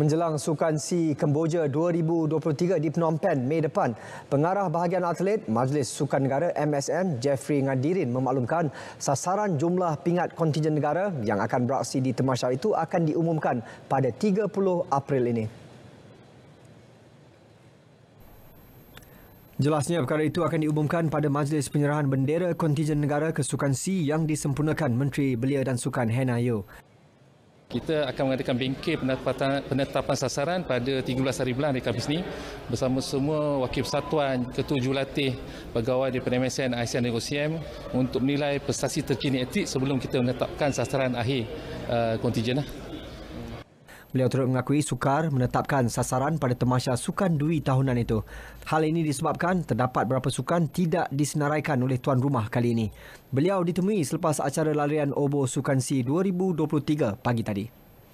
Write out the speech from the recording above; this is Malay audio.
menjelang Sukan Si Kemboja 2023 di Phnom Penh Mei depan. Pengarah bahagian atlet Majlis Sukan Negara MSN Jeffrey Ngadirin memaklumkan sasaran jumlah pingat kontingen negara yang akan beraksi di Temasha itu akan diumumkan pada 30 April ini. Jelasnya perkara itu akan diumumkan pada majlis penyerahan bendera kontingen negara ke Sukan si yang disempurnakan Menteri Belia dan Sukan Hena Yeo. Kita akan mengadakan bengkel penetapan, penetapan sasaran pada 13 hari bulan di Khamis ini bersama semua wakil persatuan, ketua jurulatih, pegawai di MSN, ASEAN dan OCM untuk menilai prestasi terkini etik sebelum kita menetapkan sasaran akhir uh, kontijen. Lah. Beliau turut mengakui sukar menetapkan sasaran pada temasya sukan dui tahunan itu. Hal ini disebabkan terdapat beberapa sukan tidak disenaraikan oleh tuan rumah kali ini. Beliau ditemui selepas acara larian Obo Sukan si 2023 pagi tadi.